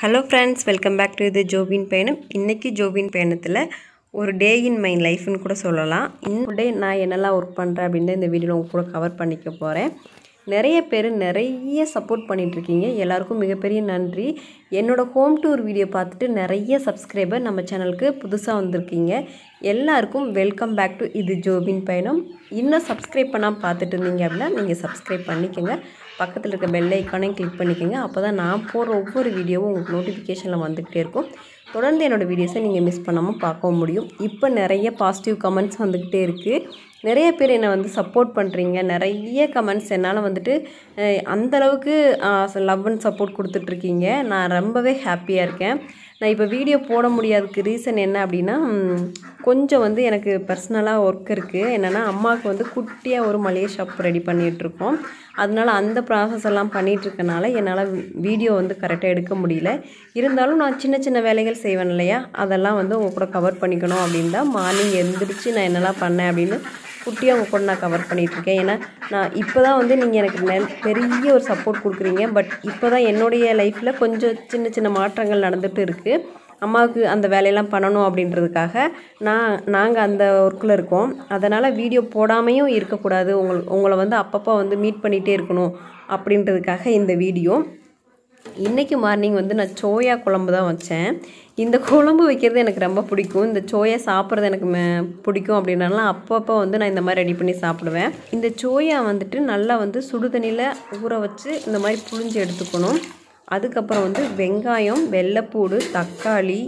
hello friends welcome back to இது ஜோபின் பயணம் இன்றைக்கி ஜோபின் பயணத்தில் ஒரு டே இன் மை லைஃப்னு கூட சொல்லலாம் இன்னொரு டே நான் என்னெல்லாம் ஒர்க் பண்ணுறேன் அப்படின்னு இந்த வீடியோவில் உங்கள் கூட கவர் பண்ணிக்க போகிறேன் நிறைய பேர் நிறைய சப்போர்ட் பண்ணிகிட்ருக்கீங்க எல்லாருக்கும் மிகப்பெரிய நன்றி என்னோடய ஹோம் டூர் வீடியோ பார்த்துட்டு நிறைய சப்ஸ்கிரைபர் நம்ம சேனலுக்கு புதுசாக வந்திருக்கீங்க எல்லாருக்கும் வெல்கம் பேக் டு இது ஜோபின் பயணம் இன்னும் சப்ஸ்கிரைப் பண்ணால் பார்த்துட்டு இருந்தீங்க அப்படின்னா நீங்கள் சப்ஸ்கிரைப் பண்ணிக்கோங்க பக்கத்தில் இருக்க பெல் ஐக்கானையும் கிளிக் பண்ணிக்கோங்க அப்போ தான் நான் போகிற ஒவ்வொரு வீடியோவும் உங்களுக்கு நோட்டிஃபிகேஷனில் வந்துக்கிட்டே இருக்கும் தொடர்ந்து என்னோடய வீடியோஸை நீங்கள் மிஸ் பண்ணாமல் பார்க்கவும் முடியும் இப்போ நிறைய பாசிட்டிவ் கமெண்ட்ஸ் வந்துக்கிட்டே இருக்குது நிறைய பேர் என்னை வந்து சப்போர்ட் பண்ணுறீங்க நிறைய கமெண்ட்ஸ் என்னால் வந்துட்டு அந்தளவுக்கு லவ் அண்ட் சப்போர்ட் கொடுத்துட்ருக்கீங்க நான் ரொம்பவே ஹாப்பியாக இருக்கேன் நான் இப்போ வீடியோ போட முடியாதுக்கு ரீசன் என்ன அப்படின்னா கொஞ்சம் வந்து எனக்கு பர்சனலாக ஒர்க் இருக்குது என்னென்னா அம்மாவுக்கு வந்து குட்டியாக ஒரு மளிகை ஷாப் ரெடி பண்ணிகிட்ருக்கோம் அதனால் அந்த ப்ராசஸ் எல்லாம் பண்ணிகிட்ருக்கனால என்னால் வீடியோ வந்து கரெக்டாக எடுக்க முடியல இருந்தாலும் நான் சின்ன சின்ன வேலைகள் செய்வேன் இல்லையா அதெல்லாம் வந்து உங்கள் கூட கவர் பண்ணிக்கணும் அப்படின் தான் மார்னிங் எழுந்திரிச்சு நான் என்னெல்லாம் பண்ணேன் அப்படின்னு குட்டியாக உங்கள் கூட நான் கவர் பண்ணிகிட்ருக்கேன் ஏன்னா நான் இப்போ தான் வந்து நீங்கள் எனக்கு பெரிய ஒரு சப்போர்ட் கொடுக்குறீங்க பட் இப்போ தான் என்னுடைய லைஃப்பில் கொஞ்சம் சின்ன சின்ன மாற்றங்கள் நடந்துகிட்டு இருக்குது அம்மாவுக்கு அந்த வேலையெல்லாம் பண்ணணும் அப்படின்றதுக்காக நான் நாங்கள் அந்த ஒர்க்கில் இருக்கோம் அதனால் வீடியோ போடாமையும் இருக்கக்கூடாது உங்கள் உங்களை வந்து அப்பப்போ வந்து மீட் பண்ணிகிட்டே இருக்கணும் அப்படின்றதுக்காக இந்த வீடியோ இன்றைக்கி மார்னிங் வந்து நான் சோயா குழம்பு தான் வச்சேன் இந்த குழம்பு வைக்கிறது எனக்கு ரொம்ப பிடிக்கும் இந்த சோயா சாப்பிட்றது எனக்கு பிடிக்கும் அப்படின்னாலும் அப்பப்போ வந்து நான் இந்த மாதிரி ரெடி பண்ணி சாப்பிடுவேன் இந்த சோயா வந்துட்டு நல்லா வந்து சுடுதண்ணியில் ஊற வச்சு இந்த மாதிரி புழிஞ்சு எடுத்துக்கணும் அதுக்கப்புறம் வந்து வெங்காயம் வெள்ளைப்பூடு தக்காளி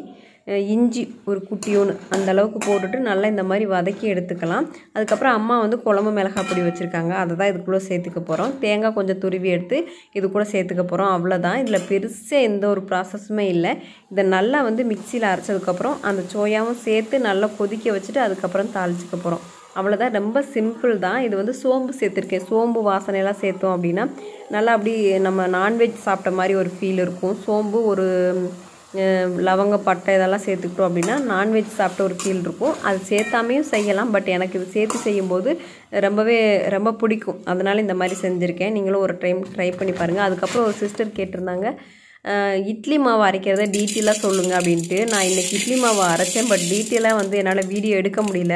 இஞ்சி ஒரு குட்டியோன்னு அந்த அளவுக்கு போட்டுட்டு நல்லா இந்த மாதிரி வதக்கி எடுத்துக்கலாம் அதுக்கப்புறம் அம்மா வந்து குழம்பு மிளகா பொடி வச்சுருக்காங்க அதை தான் இதுக்குள்ளே சேர்த்துக்க போகிறோம் தேங்காய் கொஞ்சம் துருவி எடுத்து இது கூட சேர்த்துக்க போகிறோம் அவ்வளோதான் இதில் பெருசாக எந்த ஒரு ப்ராசஸுமே இல்லை இதை நல்லா வந்து மிக்சியில் அரைச்சதுக்கப்புறம் அந்த சோயாவும் சேர்த்து நல்லா கொதிக்க வச்சுட்டு அதுக்கப்புறம் தாளிச்சிக்க போகிறோம் அவ்வளோதான் ரொம்ப சிம்பிள் தான் இது வந்து சோம்பு சேர்த்துருக்கேன் சோம்பு வாசனையெல்லாம் சேர்த்தோம் அப்படின்னா நல்லா அப்படி நம்ம நான்வெஜ் சாப்பிட்ட மாதிரி ஒரு ஃபீல் இருக்கும் சோம்பு ஒரு லவங்க பட்டை இதெல்லாம் சேர்த்துக்கிட்டோம் அப்படின்னா நான்வெஜ் சாப்பிட்ட ஒரு ஃபீல் இருக்கும் அது சேர்த்தாமையும் செய்யலாம் பட் எனக்கு இது சேர்த்து செய்யும்போது ரொம்பவே ரொம்ப பிடிக்கும் அதனால் இந்த மாதிரி செஞ்சுருக்கேன் நீங்களும் ஒரு டைம் ட்ரை பண்ணி பாருங்கள் அதுக்கப்புறம் ஒரு சிஸ்டர் கேட்டிருந்தாங்க இட்லி மாவு அரைக்கிறத டீட்டெயிலாக சொல்லுங்கள் அப்படின்ட்டு நான் இன்றைக்கி இட்லி மாவு அரைச்சேன் பட் டீட்டெயிலாக வந்து என்னால் வீடியோ எடுக்க முடியல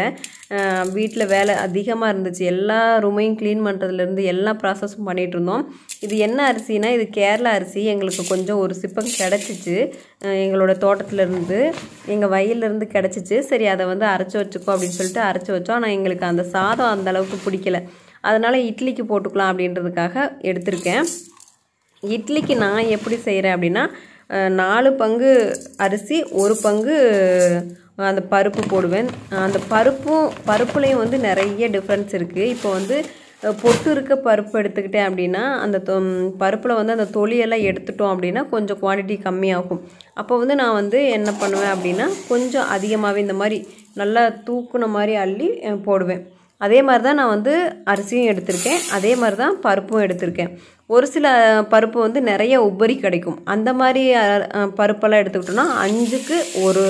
வீட்டில் வேலை அதிகமாக இருந்துச்சு எல்லா ரூமையும் க்ளீன் பண்ணுறதுலேருந்து எல்லா ப்ராசஸும் பண்ணிகிட்ருந்தோம் இருந்தோம் இது என்ன அரிசினா இது கேரளா அரிசி எங்களுக்கு கொஞ்சம் ஒரு சிப்பம் கிடச்சிச்சு எங்களோட தோட்டத்துலேருந்து எங்கள் வயலிருந்து கிடச்சிச்சு சரி அதை வந்து அரைச்சி வச்சுக்கோ அப்படின்னு சொல்லிட்டு அரைச்சி வச்சோம் ஆனால் எங்களுக்கு அந்த சாதம் அந்தளவுக்கு பிடிக்கல அதனால் இட்லிக்கு போட்டுக்கலாம் அப்படின்றதுக்காக எடுத்திருக்கேன் இட்லிக்கு நான் எப்படி செய்கிறேன் அப்படின்னா நாலு பங்கு அரிசி ஒரு பங்கு அந்த பருப்பு போடுவேன் அந்த பருப்பும் பருப்புலேயும் வந்து நிறைய டிஃப்ரென்ஸ் இருக்குது இப்போ வந்து பொட்டு இருக்க பருப்பு எடுத்துக்கிட்டேன் அப்படின்னா அந்த தொ பருப்பில் வந்து அந்த தொலியெல்லாம் எடுத்துட்டோம் அப்படின்னா கொஞ்சம் குவான்டிட்டி கம்மியாகும் அப்போ வந்து நான் வந்து என்ன பண்ணுவேன் அப்படின்னா கொஞ்சம் அதிகமாகவே இந்த மாதிரி நல்லா தூக்குன மாதிரி அள்ளி போடுவேன் அதே மாதிரி தான் நான் வந்து அரிசியும் எடுத்திருக்கேன் அதே மாதிரி தான் பருப்பும் எடுத்திருக்கேன் ஒரு சில பருப்பு வந்து நிறைய உபரி கிடைக்கும் அந்த மாதிரி பருப்பெல்லாம் எடுத்துக்கிட்டோம்னா அஞ்சுக்கு ஒரு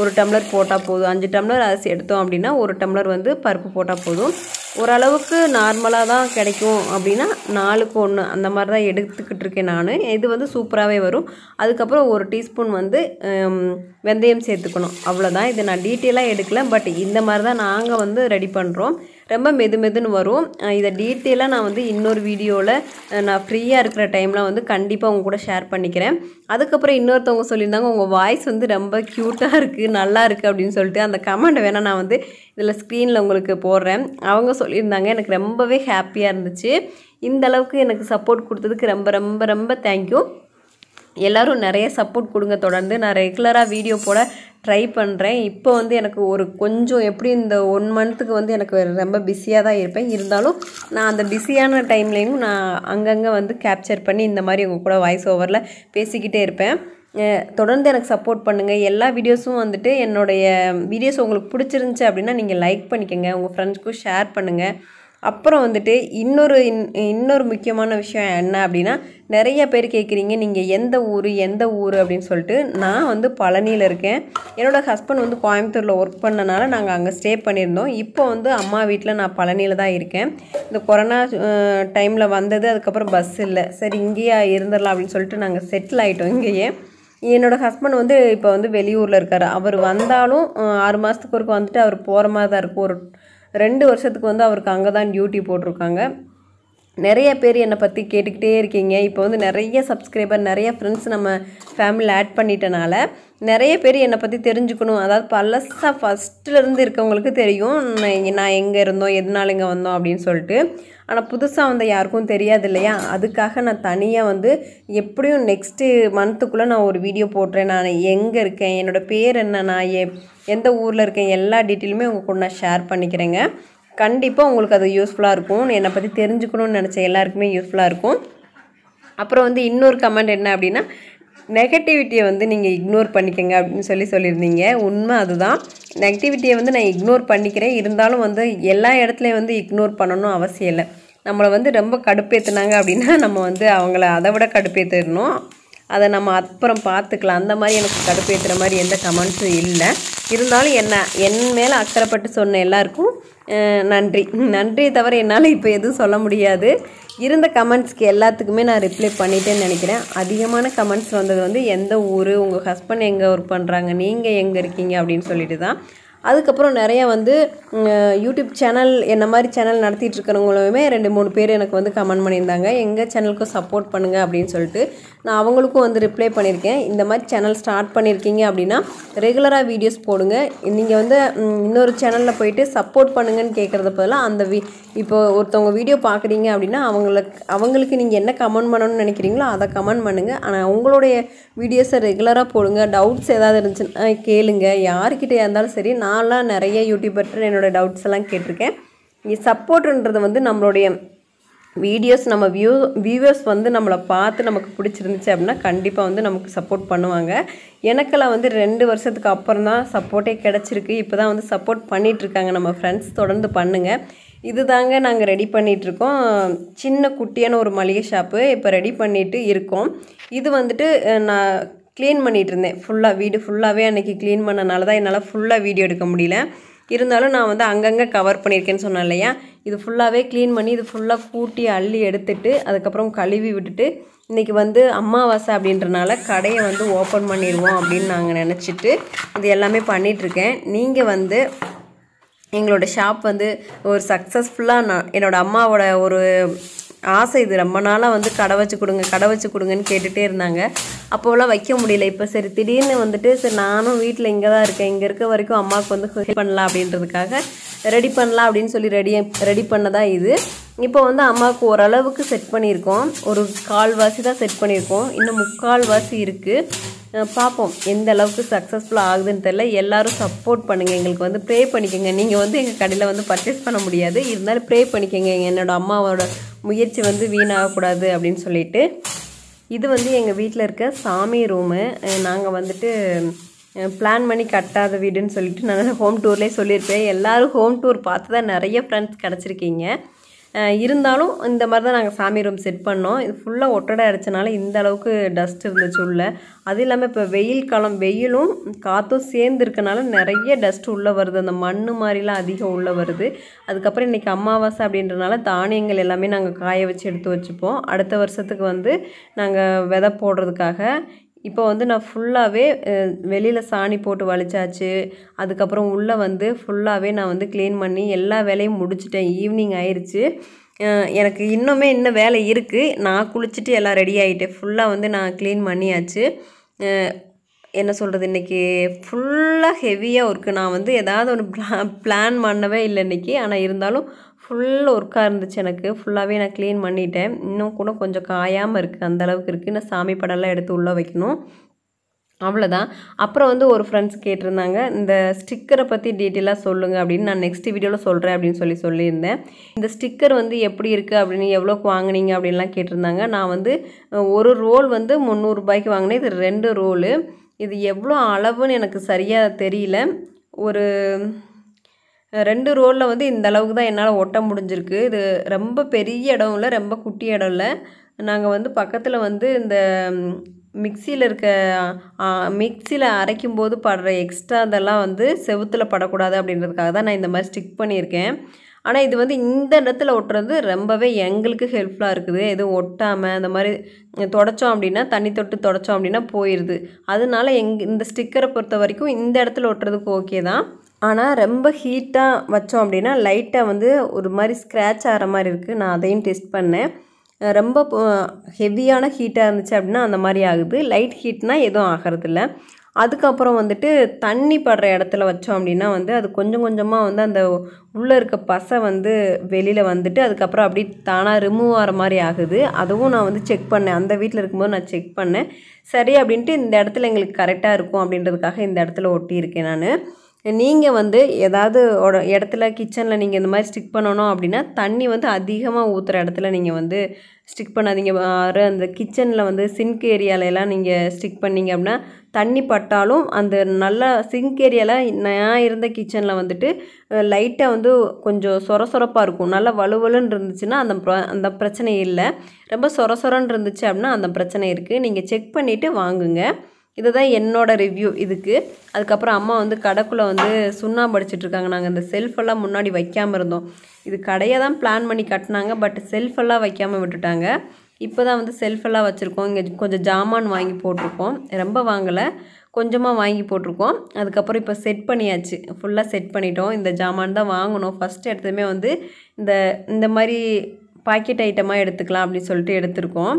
ஒரு டம்ளர் போட்டால் போதும் அஞ்சு டம்ளர் அரிசி எடுத்தோம் அப்படின்னா ஒரு டம்ளர் வந்து பருப்பு போட்டால் போதும் ஓரளவுக்கு நார்மலாக தான் கிடைக்கும் அப்படின்னா நாலுக்கு ஒன்று அந்த மாதிரி தான் எடுத்துக்கிட்டு இருக்கேன் நான் இது வந்து சூப்பராகவே வரும் அதுக்கப்புறம் ஒரு டீஸ்பூன் வந்து வெந்தயம் சேர்த்துக்கணும் அவ்வளோதான் இதை நான் டீட்டெயிலாக எடுக்கல பட் இந்த மாதிரி தான் நாங்கள் வந்து ரெடி பண்ணுறோம் ரொம்ப மெது மெதுன்னு வரும் இதை டீட்டெயிலாக நான் வந்து இன்னொரு வீடியோவில் நான் ஃப்ரீயாக இருக்கிற டைமில் வந்து கண்டிப்பாக உங்கள் கூட ஷேர் பண்ணிக்கிறேன் அதுக்கப்புறம் இன்னொருத்தவங்க சொல்லியிருந்தாங்க உங்கள் வாய்ஸ் வந்து ரொம்ப க்யூட்டாக இருக்குது நல்லா இருக்குது அப்படின்னு சொல்லிட்டு அந்த கமெண்ட் வேணால் நான் வந்து இதில் ஸ்க்ரீனில் உங்களுக்கு போடுறேன் அவங்க சொல்லியிருந்தாங்க எனக்கு ரொம்பவே ஹாப்பியாக இருந்துச்சு இந்த அளவுக்கு எனக்கு சப்போர்ட் கொடுத்ததுக்கு ரொம்ப ரொம்ப ரொம்ப தேங்க்யூ எல்லோரும் நிறைய சப்போர்ட் கொடுங்க தொடர்ந்து நான் ரெகுலராக வீடியோ போட ட்ரை பண்ணுறேன் இப்போ வந்து எனக்கு ஒரு கொஞ்சம் எப்படி இந்த ஒன் மந்த்துக்கு வந்து எனக்கு ரொம்ப பிஸியாக தான் இருப்பேன் இருந்தாலும் நான் அந்த பிஸியான டைம்லேயும் நான் அங்கங்கே வந்து கேப்சர் பண்ணி இந்த மாதிரி உங்கள் கூட வாய்ஸ் ஓவரில் பேசிக்கிட்டே இருப்பேன் தொடர்ந்து எனக்கு சப்போர்ட் பண்ணுங்கள் எல்லா வீடியோஸும் வந்துட்டு என்னுடைய வீடியோஸ் உங்களுக்கு பிடிச்சிருந்துச்சி அப்படின்னா நீங்கள் லைக் பண்ணிக்கோங்க உங்கள் ஃப்ரெண்ட்ஸ்க்கும் ஷேர் பண்ணுங்கள் அப்புறம் வந்துட்டு இன்னொரு இன்னொரு முக்கியமான விஷயம் என்ன அப்படின்னா நிறைய பேர் கேட்குறீங்க நீங்கள் எந்த ஊர் எந்த ஊர் அப்படின்னு சொல்லிட்டு நான் வந்து பழனியில் இருக்கேன் என்னோடய ஹஸ்பண்ட் வந்து கோயம்புத்தூரில் ஒர்க் பண்ணனால நாங்கள் அங்கே ஸ்டே பண்ணியிருந்தோம் இப்போ வந்து அம்மா வீட்டில் நான் பழனியில் தான் இருக்கேன் இந்த கொரோனா டைமில் வந்தது அதுக்கப்புறம் பஸ் இல்லை சரி இங்கேயே இருந்துடலாம் அப்படின்னு சொல்லிட்டு நாங்கள் செட்டில் ஆகிட்டோம் இங்கேயே என்னோடய ஹஸ்பண்ட் வந்து இப்போ வந்து வெளியூரில் இருக்கார் அவர் வந்தாலும் ஆறு மாதத்துக்கு ஒருக்கு வந்துட்டு அவர் போகிற மாதிரி தான் இருக்கும் ஒரு ரெண்டு வருஷத்துக்கு வந்து அவருக்கு அங்கே தான் டியூட்டி போட்டிருக்காங்க நிறைய பேர் என்னை பற்றி கேட்டுக்கிட்டே இருக்கீங்க இப்போ வந்து நிறைய சப்ஸ்கிரைபர் நிறைய ஃப்ரெண்ட்ஸ் நம்ம ஃபேமிலியில் ஆட் பண்ணிட்டனால நிறைய பேர் என்னை பற்றி தெரிஞ்சுக்கணும் அதாவது பழசாக ஃபஸ்ட்டிலேருந்து இருக்கவங்களுக்கு தெரியும் நான் எங்கே இருந்தோம் எதனால இங்கே வந்தோம் அப்படின்னு சொல்லிட்டு ஆனால் புதுசாக வந்து யாருக்கும் தெரியாது இல்லையா அதுக்காக நான் தனியாக வந்து எப்படியும் நெக்ஸ்ட்டு மந்த்துக்குள்ளே நான் ஒரு வீடியோ போட்டுறேன் நான் எங்கே இருக்கேன் என்னோடய பேர் என்ன நான் எந்த ஊரில் இருக்கேன் எல்லா டீட்டெயிலுமே உங்கள் கூட நான் ஷேர் பண்ணிக்கிறேங்க கண்டிப்பாக உங்களுக்கு அது யூஸ்ஃபுல்லாக இருக்கும் என்னை பற்றி தெரிஞ்சுக்கணும்னு நினச்ச எல்லாருக்குமே யூஸ்ஃபுல்லாக இருக்கும் அப்புறம் வந்து இன்னொரு கமெண்ட் என்ன அப்படின்னா நெகட்டிவிட்டியை வந்து நீங்கள் இக்னோர் பண்ணிக்கங்க அப்படின்னு சொல்லி சொல்லியிருந்தீங்க உண்மை அதுதான் நெகட்டிவிட்டியை வந்து நான் இக்னோர் பண்ணிக்கிறேன் இருந்தாலும் வந்து எல்லா இடத்துலையும் வந்து இக்னோர் பண்ணணும் அவசியம் இல்லை நம்மளை வந்து ரொம்ப கடுப்பேற்றுனாங்க அப்படின்னா நம்ம வந்து அவங்கள அதை விட கடுப்பேற்றிடணும் அதை நம்ம அப்புறம் பார்த்துக்கலாம் அந்த மாதிரி எனக்கு கடுப்பேற்றுற மாதிரி எந்த கமெண்ட்ஸும் இல்லை இருந்தாலும் என்ன என் மேலே அக்கறைப்பட்டு சொன்ன எல்லாருக்கும் நன்றி நன்றியை தவிர என்னால் இப்போ எதுவும் சொல்ல முடியாது இருந்த கமெண்ட்ஸ்க்கு எல்லாத்துக்குமே நான் ரிப்ளை பண்ணிட்டேன்னு நினைக்கிறேன் அதிகமான கமெண்ட்ஸ் வந்தது வந்து எந்த ஊர் உங்கள் ஹஸ்பண்ட் எங்கே ஒர்க் பண்ணுறாங்க நீங்கள் எங்கே இருக்கீங்க அப்படின்னு சொல்லிட்டு தான் அதுக்கப்புறம் நிறையா வந்து யூடியூப் சேனல் என்ன மாதிரி சேனல் நடத்திட்டு இருக்கிறவங்களுமே ரெண்டு மூணு பேர் எனக்கு வந்து கமெண்ட் பண்ணியிருந்தாங்க எங்கள் சேனலுக்கும் சப்போர்ட் பண்ணுங்கள் அப்படின்னு சொல்லிட்டு நான் அவங்களுக்கும் வந்து ரிப்ளை பண்ணியிருக்கேன் இந்த மாதிரி சேனல் ஸ்டார்ட் பண்ணியிருக்கீங்க அப்படின்னா ரெகுலராக வீடியோஸ் போடுங்க நீங்கள் வந்து இன்னொரு சேனலில் போயிட்டு சப்போர்ட் பண்ணுங்கன்னு கேட்குறத பதிலாக அந்த வி இப்போ ஒருத்தவங்க வீடியோ பார்க்குறீங்க அப்படின்னா அவங்களுக்கு அவங்களுக்கு நீங்கள் என்ன கமெண்ட் பண்ணணும்னு நினைக்கிறீங்களோ அதை கமெண்ட் பண்ணுங்கள் ஆனால் உங்களுடைய வீடியோஸை ரெகுலராக போடுங்க டவுட்ஸ் ஏதாவது இருந்துச்சுன்னா கேளுங்க யார்கிட்டே இருந்தாலும் சரி நான் நான்லாம் நிறைய யூடியூபர்கிட்ட என்னோடய டவுட்ஸ் எல்லாம் கேட்டிருக்கேன் சப்போர்ட்டுன்றது வந்து நம்மளுடைய வீடியோஸ் நம்ம வியூ வியூவர்ஸ் வந்து நம்மளை பார்த்து நமக்கு பிடிச்சிருந்துச்சு அப்படின்னா கண்டிப்பாக வந்து நமக்கு சப்போர்ட் பண்ணுவாங்க எனக்கெல்லாம் வந்து ரெண்டு வருஷத்துக்கு அப்புறம் தான் சப்போர்ட்டே கிடச்சிருக்கு இப்போ தான் வந்து சப்போர்ட் பண்ணிகிட்ருக்காங்க நம்ம ஃப்ரெண்ட்ஸ் தொடர்ந்து பண்ணுங்கள் இது தாங்க நாங்கள் ரெடி பண்ணிகிட்ருக்கோம் சின்ன குட்டியான ஒரு மளிகை ஷாப்பு இப்போ ரெடி பண்ணிட்டு இருக்கோம் இது வந்துட்டு நான் க்ளீன் பண்ணிகிட்டு இருந்தேன் ஃபுல்லாக வீடு ஃபுல்லாகவே அன்றைக்கி க்ளீன் பண்ணனால தான் என்னால் ஃபுல்லாக வீடியோ எடுக்க முடியல இருந்தாலும் நான் வந்து அங்கங்கே கவர் பண்ணியிருக்கேன்னு சொன்னேன் இல்லையா இது ஃபுல்லாகவே க்ளீன் பண்ணி இது ஃபுல்லாக கூட்டி அள்ளி எடுத்துட்டு அதுக்கப்புறம் கழுவி விட்டுட்டு இன்றைக்கி வந்து அம்மாவாசை அப்படின்றனால கடையை வந்து ஓப்பன் பண்ணிடுவோம் அப்படின்னு நாங்கள் நினச்சிட்டு இது எல்லாமே பண்ணிகிட்ருக்கேன் நீங்கள் வந்து எங்களோடய ஷாப் வந்து ஒரு சக்ஸஸ்ஃபுல்லாக நான் என்னோடய அம்மாவோட ஒரு ஆசை இது ரொம்ப நாளாக வந்து கடை வச்சு கொடுங்க கடை வச்சு கொடுங்கன்னு கேட்டுகிட்டே இருந்தாங்க அப்போலாம் வைக்க முடியல இப்போ சரி திடீர்னு வந்துட்டு சரி நானும் வீட்டில் இங்கே தான் இருக்கேன் இங்கே இருக்க வரைக்கும் அம்மாவுக்கு வந்து ஹெல்ப் பண்ணலாம் அப்படின்றதுக்காக ரெடி பண்ணலாம் அப்படின்னு சொல்லி ரெடி ரெடி பண்ணதான் இது இப்போ வந்து அம்மாவுக்கு ஓரளவுக்கு செட் பண்ணியிருக்கோம் ஒரு கால்வாசி தான் செட் பண்ணியிருக்கோம் இன்னும் முக்கால்வாசி இருக்குது பார்ப்போம் எந்த அளவுக்கு சக்ஸஸ்ஃபுல்லாக ஆகுதுன்னு தெரில எல்லோரும் சப்போர்ட் பண்ணுங்கள் எங்களுக்கு வந்து ப்ரே பண்ணிக்கோங்க நீங்கள் வந்து எங்கள் கடையில் வந்து பர்ச்சேஸ் பண்ண முடியாது இருந்தாலும் ப்ரே பண்ணிக்கோங்க என்னோடய அம்மாவோட முயற்சி வந்து வீணாகக்கூடாது அப்படின்னு சொல்லிட்டு இது வந்து எங்கள் வீட்டில் இருக்க சாமி ரூமு நாங்கள் வந்துட்டு பிளான் பண்ணி கட்டாத வீடுன்னு சொல்லிட்டு நான் ஹோம் டூர்லேயே சொல்லியிருப்பேன் எல்லோரும் ஹோம் டூர் பார்த்து தான் நிறைய ஃப்ரெண்ட்ஸ் கிடச்சிருக்கீங்க இருந்தாலும் இந்த மாதிரி தான் நாங்கள் சாமி ரூம் செட் பண்ணோம் இது ஃபுல்லாக ஒட்டடை அடிச்சனால இந்த அளவுக்கு டஸ்ட் இருந்துச்சு உள்ளே அது இல்லாமல் இப்போ வெயில் காலம் வெயிலும் காற்றும் சேர்ந்து இருக்கனால நிறைய டஸ்ட் உள்ளே வருது அந்த மண் மாதிரிலாம் அதிகம் உள்ளே வருது அதுக்கப்புறம் இன்றைக்கி அமாவாசை அப்படின்றனால தானியங்கள் எல்லாமே நாங்கள் காய வச்சு எடுத்து வச்சுப்போம் அடுத்த வருஷத்துக்கு வந்து நாங்கள் விதை போடுறதுக்காக இப்போ வந்து நான் ஃபுல்லாகவே வெளியில் சாணி போட்டு வலிச்சாச்சு அதுக்கப்புறம் உள்ளே வந்து ஃபுல்லாகவே நான் வந்து க்ளீன் பண்ணி எல்லா வேலையும் முடிச்சிட்டேன் ஈவினிங் ஆயிடுச்சு எனக்கு இன்னுமே இன்னும் வேலை இருக்குது நான் குளிச்சுட்டு எல்லாம் ரெடி ஆகிட்டேன் ஃபுல்லாக வந்து நான் க்ளீன் பண்ணியாச்சு என்ன சொல்கிறது இன்றைக்கி ஃபுல்லாக ஹெவியாக இருக்குது நான் வந்து ஏதாவது ஒன்று ப்ளான் பிளான் பண்ணவே இல்லை இன்றைக்கி ஆனால் இருந்தாலும் ஃபுல் ஒர்க்காக இருந்துச்சு எனக்கு ஃபுல்லாகவே நான் க்ளீன் பண்ணிட்டேன் இன்னும் கூட கொஞ்சம் காயாமல் இருக்குது அந்தளவுக்கு இருக்குது நான் சாமி படம்லாம் எடுத்து உள்ளே வைக்கணும் அவ்வளோதான் அப்புறம் வந்து ஒரு ஃப்ரெண்ட்ஸ் கேட்டிருந்தாங்க இந்த ஸ்டிக்கரை பற்றி டீட்டெயிலாக சொல்லுங்கள் அப்படின்னு நான் நெக்ஸ்ட் வீடியோவில் சொல்கிறேன் அப்படின்னு சொல்லி சொல்லியிருந்தேன் இந்த ஸ்டிக்கர் வந்து எப்படி இருக்குது அப்படின்னு எவ்வளோக்கு வாங்கினீங்க அப்படின்லாம் கேட்டிருந்தாங்க நான் வந்து ஒரு ரோல் வந்து முந்நூறுபாய்க்கு வாங்கினேன் இது ரெண்டு ரோலு இது எவ்வளோ அளவுன்னு எனக்கு சரியாக தெரியல ஒரு ரெண்டு ரோலில் வந்து இந்த அளவுக்கு தான் என்னால் ஒட்ட முடிஞ்சிருக்கு இது ரொம்ப பெரிய இடம் இல்லை ரொம்ப குட்டி இடம் இல்லை நாங்கள் வந்து பக்கத்தில் வந்து இந்த மிக்சியில் இருக்க மிக்சியில் அரைக்கும் போது படுற எக்ஸ்ட்ரா இதெல்லாம் வந்து செவுத்தில் படக்கூடாது அப்படின்றதுக்காக தான் நான் இந்த மாதிரி ஸ்டிக் பண்ணியிருக்கேன் ஆனால் இது வந்து இந்த இடத்துல ஒட்டுறது ரொம்பவே எங்களுக்கு ஹெல்ப்ஃபுல்லாக இருக்குது எதுவும் ஒட்டாமல் அந்த மாதிரி தொடச்சோம் அப்படின்னா தண்ணி தொட்டு தொடச்சோம் அப்படின்னா போயிடுது அதனால எங் இந்த ஸ்டிக்கரை பொறுத்த வரைக்கும் இந்த இடத்துல ஒட்டுறதுக்கு ஓகே தான் ஆனால் ரொம்ப ஹீட்டாக வச்சோம் அப்படின்னா லைட்டாக வந்து ஒரு மாதிரி ஸ்க்ராட்ச் ஆகிற மாதிரி இருக்குது நான் அதையும் டெஸ்ட் பண்ணேன் ரொம்ப ஹெவியான ஹீட்டாக இருந்துச்சு அப்படின்னா அந்த மாதிரி ஆகுது லைட் ஹீட்னால் எதுவும் ஆகிறதில்ல அதுக்கப்புறம் வந்துட்டு தண்ணி படுற இடத்துல வச்சோம் அப்படின்னா வந்து அது கொஞ்சம் கொஞ்சமாக வந்து அந்த உள்ளே இருக்க பசை வந்து வெளியில் வந்துட்டு அதுக்கப்புறம் அப்படி தானாக ரிமூவ் ஆகிற மாதிரி ஆகுது அதுவும் நான் வந்து செக் பண்ணேன் அந்த வீட்டில் இருக்கும்போது நான் செக் பண்ணேன் சரி அப்படின்ட்டு இந்த இடத்துல எங்களுக்கு கரெக்டாக இருக்கும் அப்படின்றதுக்காக இந்த இடத்துல ஒட்டியிருக்கேன் நான் நீங்கள் வந்து ஏதாவது இடத்துல கிச்சனில் நீங்கள் இந்த மாதிரி ஸ்டிக் பண்ணணும் அப்படின்னா தண்ணி வந்து அதிகமாக ஊற்றுற இடத்துல நீங்கள் வந்து ஸ்டிக் பண்ணாதீங்க அந்த கிச்சனில் வந்து சிங்க் ஏரியாலெலாம் நீங்கள் ஸ்டிக் பண்ணிங்க அப்படின்னா தண்ணி பட்டாலும் அந்த நல்லா சிங்க் ஏரியாவில் நான் இருந்த கிச்சனில் வந்துட்டு லைட்டாக வந்து கொஞ்சம் சொர சொரப்பாக இருக்கும் நல்லா வலுவலுன்னு இருந்துச்சுன்னா அந்த அந்த பிரச்சனை இல்லை ரொம்ப சொர சொரன்னு இருந்துச்சு அப்படின்னா அந்த பிரச்சனை இருக்குது நீங்கள் செக் பண்ணிவிட்டு வாங்குங்க இதுதான் என்னோட ரிவ்யூ இதுக்கு அதுக்கப்புறம் அம்மா வந்து கடைக்குள்ளே வந்து சுண்ணாம்பு அடிச்சிட்ருக்காங்க நாங்கள் இந்த செல்ஃபெல்லாம் முன்னாடி வைக்காமல் இருந்தோம் இது கடையை தான் பிளான் பண்ணி கட்டினாங்க பட் செல்ஃபெல்லாம் வைக்காமல் விட்டுட்டாங்க இப்போ தான் வந்து செல்ஃபெல்லாம் வச்சுருக்கோம் இங்கே கொஞ்சம் ஜாமான் வாங்கி போட்டிருக்கோம் ரொம்ப வாங்கலை கொஞ்சமாக வாங்கி போட்டிருக்கோம் அதுக்கப்புறம் இப்போ செட் பண்ணியாச்சு ஃபுல்லாக செட் பண்ணிட்டோம் இந்த ஜாமான் தான் வாங்கணும் ஃபஸ்ட்டு எடுத்ததுமே வந்து இந்த இந்த மாதிரி பாக்கெட் ஐட்டமாக எடுத்துக்கலாம் அப்படின்னு சொல்லிட்டு எடுத்திருக்கோம்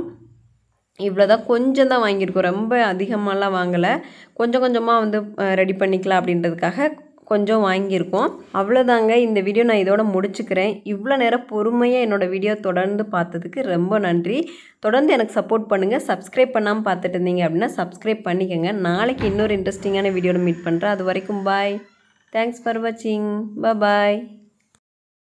இவ்வளோ தான் கொஞ்சம் தான் வாங்கியிருக்கோம் ரொம்ப அதிகமாகலாம் வாங்கலை கொஞ்சம் கொஞ்சமாக வந்து ரெடி பண்ணிக்கலாம் அப்படின்றதுக்காக கொஞ்சம் வாங்கியிருக்கோம் அவ்வளோதாங்க இந்த வீடியோ நான் இதோட முடிச்சுக்கிறேன் இவ்வளோ நேரம் பொறுமையாக என்னோடய வீடியோ தொடர்ந்து பார்த்ததுக்கு ரொம்ப நன்றி தொடர்ந்து எனக்கு சப்போர்ட் பண்ணுங்கள் சப்ஸ்கிரைப் பண்ணாமல் பார்த்துட்டு இருந்தீங்க அப்படின்னா சப்ஸ்கிரைப் பண்ணிக்கோங்க நாளைக்கு இன்னொரு இன்ட்ரெஸ்டிங்கான வீடியோவில் மீட் பண்ணுறேன் அது வரைக்கும் பாய் தேங்க்ஸ் ஃபார் வாட்சிங் பாய்